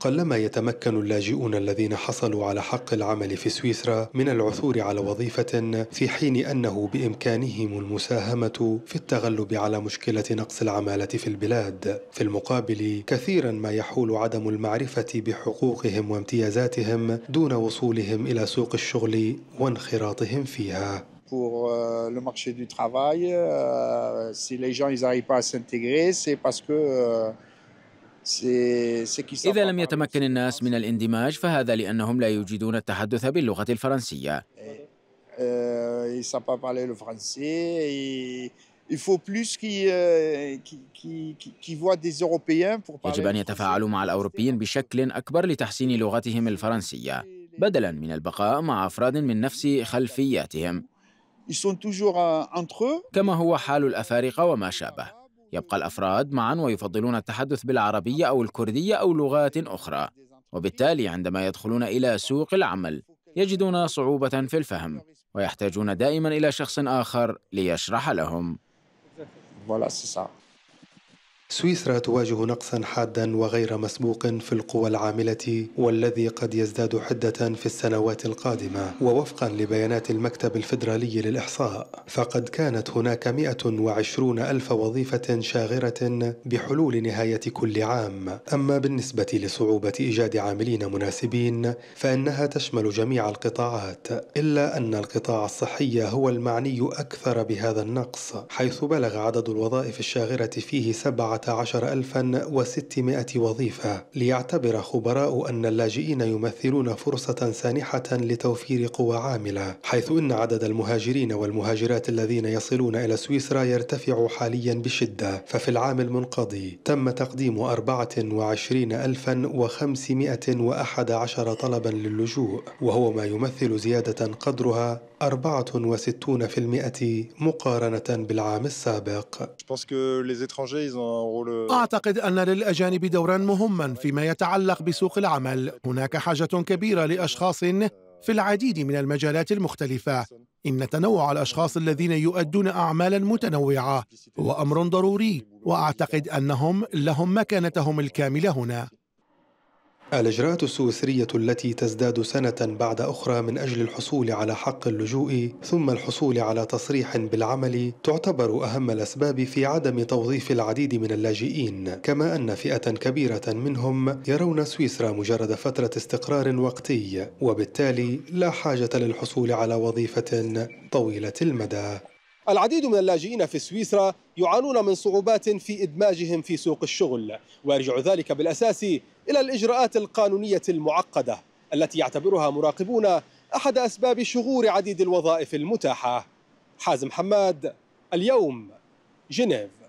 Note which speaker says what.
Speaker 1: قلما يتمكن اللاجئون الذين حصلوا على حق العمل في سويسرا من العثور على وظيفة في حين أنه بإمكانهم المساهمة في التغلب على مشكلة نقص العمالة في البلاد في المقابل كثيرا ما يحول عدم المعرفة بحقوقهم وامتيازاتهم دون وصولهم إلى سوق الشغل وانخراطهم فيها
Speaker 2: pour euh, le marché du travail. Euh, si les gens ils n'arrivent pas à s'intégrer, c'est parce que euh,
Speaker 3: إذا لم يتمكن الناس من الاندماج فهذا لأنهم لا يجيدون التحدث باللغة الفرنسية eh,
Speaker 2: eh, euh, يجب
Speaker 3: أن يتفاعلوا مع الأوروبيين بشكل أكبر لتحسين لغتهم الفرنسية بدلا من البقاء مع أفراد من نفس خلفياتهم euh, كما هو حال الأفارقة وما شابه يبقى الأفراد معا ويفضلون التحدث بالعربية أو الكردية أو لغات أخرى وبالتالي عندما يدخلون إلى سوق العمل يجدون صعوبة في الفهم ويحتاجون دائما إلى شخص آخر ليشرح لهم
Speaker 1: سويسرا تواجه نقصا حادا وغير مسبوق في القوى العاملة والذي قد يزداد حدة في السنوات القادمة ووفقا لبيانات المكتب الفيدرالي للإحصاء فقد كانت هناك 120 ألف وظيفة شاغرة بحلول نهاية كل عام أما بالنسبة لصعوبة إيجاد عاملين مناسبين فإنها تشمل جميع القطاعات إلا أن القطاع الصحي هو المعني أكثر بهذا النقص حيث بلغ عدد الوظائف الشاغرة فيه سبعة 17600 وظيفة ليعتبر خبراء أن اللاجئين يمثلون فرصة سانحة لتوفير قوى عاملة حيث إن عدد المهاجرين والمهاجرات الذين يصلون إلى سويسرا يرتفع حاليا بشدة ففي العام المنقضي تم تقديم 24511 طلبا للجوء وهو ما يمثل زيادة قدرها 64% مقارنة بالعام السابق. Je
Speaker 2: pense que les étrangers ils ont
Speaker 1: اعتقد ان للاجانب دورا مهما فيما يتعلق بسوق العمل هناك حاجه كبيره لاشخاص في العديد من المجالات المختلفه ان تنوع الاشخاص الذين يؤدون اعمالا متنوعه هو امر ضروري واعتقد انهم لهم مكانتهم الكامله هنا الإجراءات السويسرية التي تزداد سنة بعد أخرى من أجل الحصول على حق اللجوء ثم الحصول على تصريح بالعمل تعتبر أهم الأسباب في عدم توظيف العديد من اللاجئين كما أن فئة كبيرة منهم يرون سويسرا مجرد فترة استقرار وقتي وبالتالي لا حاجة للحصول على وظيفة طويلة المدى العديد من اللاجئين في سويسرا يعانون من صعوبات في إدماجهم في سوق الشغل ويرجع ذلك بالأساس إلى الإجراءات القانونية المعقدة التي يعتبرها مراقبون أحد أسباب شغور عديد الوظائف المتاحة حازم حماد اليوم جنيف